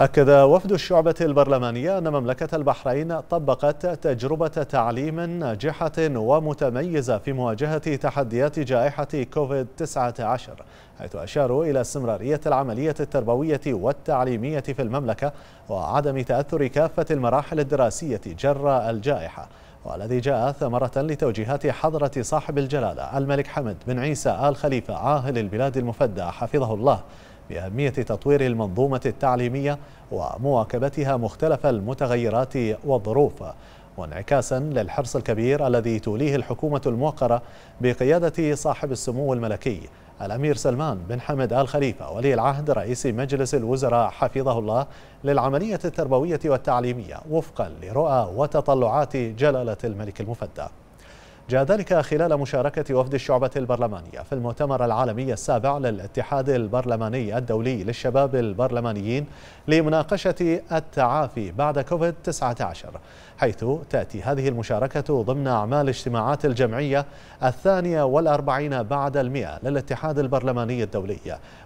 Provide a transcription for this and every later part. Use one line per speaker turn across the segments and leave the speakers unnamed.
أكد وفد الشعبة البرلمانية أن مملكة البحرين طبقت تجربة تعليم ناجحة ومتميزة في مواجهة تحديات جائحة كوفيد-19 حيث أشاروا إلى استمرارية العملية التربوية والتعليمية في المملكة وعدم تأثر كافة المراحل الدراسية جراء الجائحة والذي جاء ثمرة لتوجيهات حضرة صاحب الجلالة الملك حمد بن عيسى آل خليفة عاهل البلاد المفدى حفظه الله بأهمية تطوير المنظومة التعليمية ومواكبتها مختلف المتغيرات والظروف وانعكاسا للحرص الكبير الذي توليه الحكومة الموقرة بقيادة صاحب السمو الملكي الأمير سلمان بن حمد آل خليفة ولي العهد رئيس مجلس الوزراء حفظه الله للعملية التربوية والتعليمية وفقا لرؤى وتطلعات جلالة الملك المفدى جاء ذلك خلال مشاركة وفد الشعبة البرلمانية في المؤتمر العالمي السابع للاتحاد البرلماني الدولي للشباب البرلمانيين لمناقشة التعافي بعد كوفيد-19 حيث تأتي هذه المشاركة ضمن أعمال اجتماعات الجمعية الثانية والأربعين بعد المئة للاتحاد البرلماني الدولي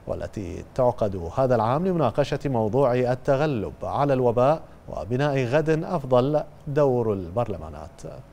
والتي تعقد هذا العام لمناقشة موضوع التغلب على الوباء وبناء غد أفضل دور البرلمانات